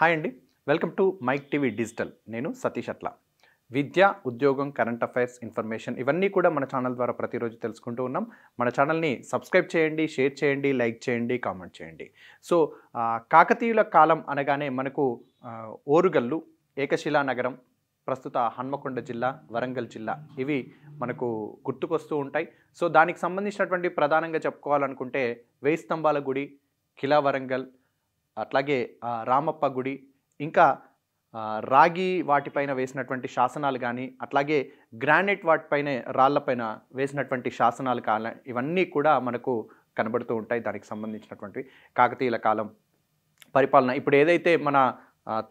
hi అండి welcome to mic TV digital నేను సతీష్ అట్లా విద్య ఉద్యోగం కరెంట్ అఫైర్స్ ఇన్ఫర్మేషన్ ఇవన్నీ కూడా మన ఛానల్ ద్వారా ప్రతిరోజు తెలుసుకుంటూ ఉన్నాం మన ఛానల్ని సబ్స్క్రైబ్ చేయండి షేర్ చేయండి లైక్ చేయండి కామెంట్ చేయండి సో కాకతీయుల కాలం అనగానే మనకు ఓరుగల్లు ఏకశిలా నగరం ప్రస్తుత హన్మకొండ జిల్లా వరంగల్ జిల్లా ఇవి మనకు గుర్తుకొస్తూ ఉంటాయి సో దానికి సంబంధించినటువంటి ప్రధానంగా చెప్పుకోవాలనుకుంటే వేయి స్తంభాల గుడి కిలా వరంగల్ అట్లాగే రామప్ప గుడి ఇంకా రాగి వాటిపైన వేసినటువంటి శాసనాలు కానీ అట్లాగే గ్రానైట్ వాటిపైన రాళ్లపైన వేసినటువంటి శాసనాలు కాల ఇవన్నీ కూడా మనకు కనబడుతూ ఉంటాయి దానికి సంబంధించినటువంటి కాకతీయుల కాలం పరిపాలన ఇప్పుడు ఏదైతే మన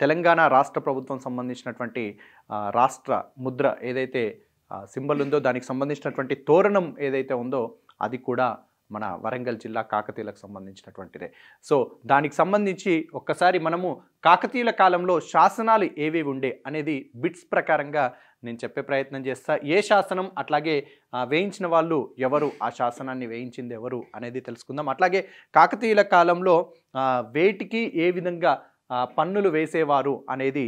తెలంగాణ రాష్ట్ర ప్రభుత్వం సంబంధించినటువంటి రాష్ట్ర ముద్ర ఏదైతే సింబల్ ఉందో దానికి సంబంధించినటువంటి తోరణం ఏదైతే ఉందో అది కూడా మన వరంగల్ జిల్లా కాకతీయులకు సంబంధించినటువంటిదే సో దానికి సంబంధించి ఒక్కసారి మనము కాకతీయుల కాలంలో శాసనాలు ఏవి ఉండే అనేది బిట్స్ ప్రకారంగా నేను చెప్పే ప్రయత్నం చేస్తా ఏ శాసనం అట్లాగే వేయించిన వాళ్ళు ఎవరు ఆ శాసనాన్ని వేయించింది ఎవరు అనేది తెలుసుకుందాం అట్లాగే కాకతీయుల కాలంలో వేటికి ఏ విధంగా పన్నులు వేసేవారు అనేది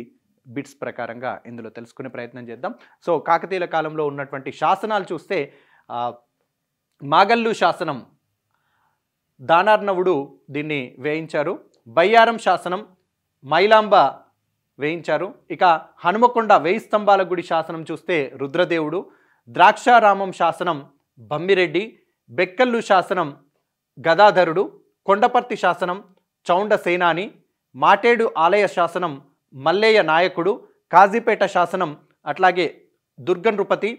బిట్స్ ప్రకారంగా ఇందులో తెలుసుకునే ప్రయత్నం చేద్దాం సో కాకతీయుల కాలంలో ఉన్నటువంటి శాసనాలు చూస్తే మాగల్లు శాసనం దానార్ణవుడు దీన్ని వేయించారు బయ్యారం శాసనం మైలాంబ వేయించారు ఇక హనుమకొండ వేయి స్తంభాల గుడి శాసనం చూస్తే రుద్రదేవుడు ద్రాక్షారామం శాసనం బమ్మిరెడ్డి బెక్కల్లు శాసనం గదాధరుడు కొండపర్తి శాసనం చౌండ సేనాని మాటేడు ఆలయ శాసనం మల్లేయ నాయకుడు కాజీపేట శాసనం అట్లాగే దుర్గనృపతి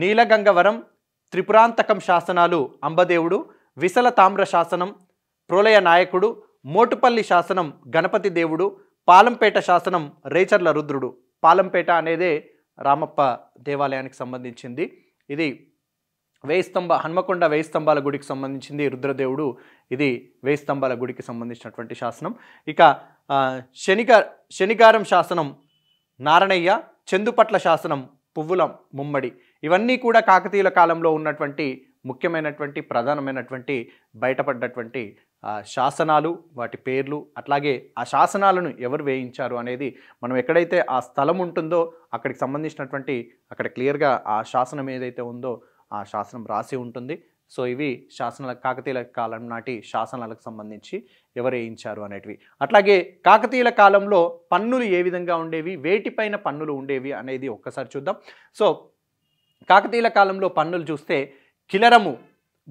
నీలగంగవరం త్రిపురాంతకం శాసనాలు అంబదేవుడు విసల తామ్ర శాసనం ప్రోలయ నాయకుడు మోటుపల్లి శాసనం గణపతి దేవుడు పాలంపేట శాసనం రేచర్ల రుద్రుడు పాలంపేట అనేదే రామప్ప దేవాలయానికి సంబంధించింది ఇది వేయిస్తంభ హన్మకొండ వేయిస్తంభాల గుడికి సంబంధించింది రుద్రదేవుడు ఇది వేయిస్తంభాల గుడికి సంబంధించినటువంటి శాసనం ఇక శనిగా శనిగారం శాసనం నారణయ్య చందుపట్ల శాసనం పువ్వుల ముమ్మడి ఇవన్నీ కూడా కాకతీయుల కాలంలో ఉన్నటువంటి ముఖ్యమైనటువంటి ప్రధానమైనటువంటి బయటపడ్డటువంటి శాసనాలు వాటి పేర్లు అట్లాగే ఆ శాసనాలను ఎవరు వేయించారు అనేది మనం ఎక్కడైతే ఆ స్థలం ఉంటుందో అక్కడికి సంబంధించినటువంటి అక్కడ క్లియర్గా ఆ శాసనం ఏదైతే ఉందో ఆ శాసనం రాసి ఉంటుంది సో ఇవి శాసనాల కాకతీయుల కాలం నాటి శాసనాలకు సంబంధించి ఎవరు వేయించారు అనేటివి అట్లాగే కాకతీయుల కాలంలో పన్నులు ఏ విధంగా ఉండేవి వేటిపైన పన్నులు ఉండేవి అనేది ఒక్కసారి చూద్దాం సో కాకతీయుల కాలంలో పన్నులు చూస్తే కిలరము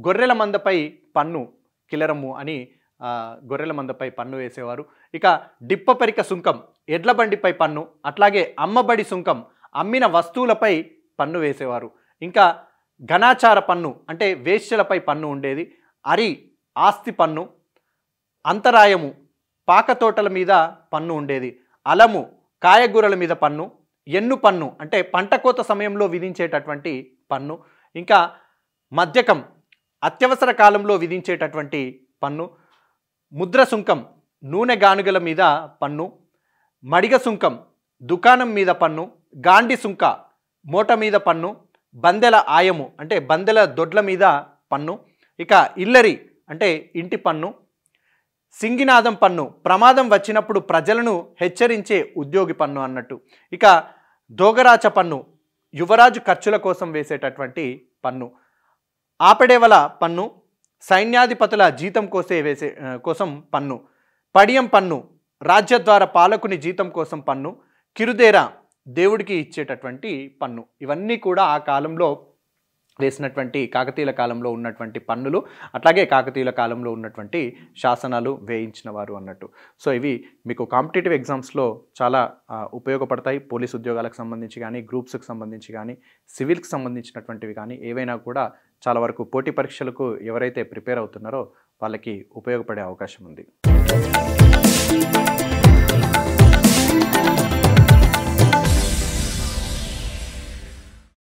గొర్రెల మందపై పన్ను కిలరము అని గొర్రెల మందపై పన్ను వేసేవారు ఇక డిప్పపరిక సుంకం ఎడ్ల బండిపై పన్ను అట్లాగే అమ్మబడి సుంకం అమ్మిన వస్తువులపై పన్ను వేసేవారు ఇంకా ఘనాచార పన్ను అంటే వేశ్యలపై పన్ను ఉండేది అరి ఆస్తి పన్ను అంతరాయము పాకతోటల మీద పన్ను ఉండేది అలము కాయగూరల మీద పన్ను ఎన్ను పన్ను అంటే పంట కోత సమయంలో విధించేటటువంటి పన్ను ఇంకా మద్యకం అత్యవసర కాలంలో విధించేటటువంటి పన్ను ముద్ర సుంకం నూనె గానుగల మీద పన్ను మడిగ సుంకం దుకాణం మీద పన్ను గాండి సుంక మూట మీద పన్ను బందెల ఆయము అంటే బందెల దొడ్ల మీద పన్ను ఇక ఇల్లరి అంటే ఇంటి పన్ను సింగినాదం పన్ను ప్రమాదం వచ్చినప్పుడు ప్రజలను హెచ్చరించే ఉద్యోగి పన్ను అన్నట్టు ఇక దోగరాచ పన్ను యువరాజు ఖర్చుల కోసం వేసేటటువంటి పన్ను ఆపడేవల పన్ను సైన్యాధిపతుల జీతం కోసే వేసే కోసం పన్ను పడియం పన్ను రాజ్యద్వార పాలకుని జీతం కోసం పన్ను కిరుదేర దేవుడికి ఇచ్చేటటువంటి పన్ను ఇవన్నీ కూడా ఆ కాలంలో వేసినటువంటి కాకతీయుల కాలంలో ఉన్నటువంటి పన్నులు అట్లాగే కాకతీయుల కాలంలో ఉన్నటువంటి శాసనాలు వేయించిన వారు అన్నట్టు సో ఇవి మీకు కాంపిటేటివ్ ఎగ్జామ్స్లో చాలా ఉపయోగపడతాయి పోలీస్ ఉద్యోగాలకు సంబంధించి కానీ గ్రూప్స్కి సంబంధించి కానీ సివిల్కి సంబంధించినటువంటివి కానీ ఏవైనా కూడా చాలా వరకు పోటీ పరీక్షలకు ఎవరైతే ప్రిపేర్ అవుతున్నారో వాళ్ళకి ఉపయోగపడే అవకాశం ఉంది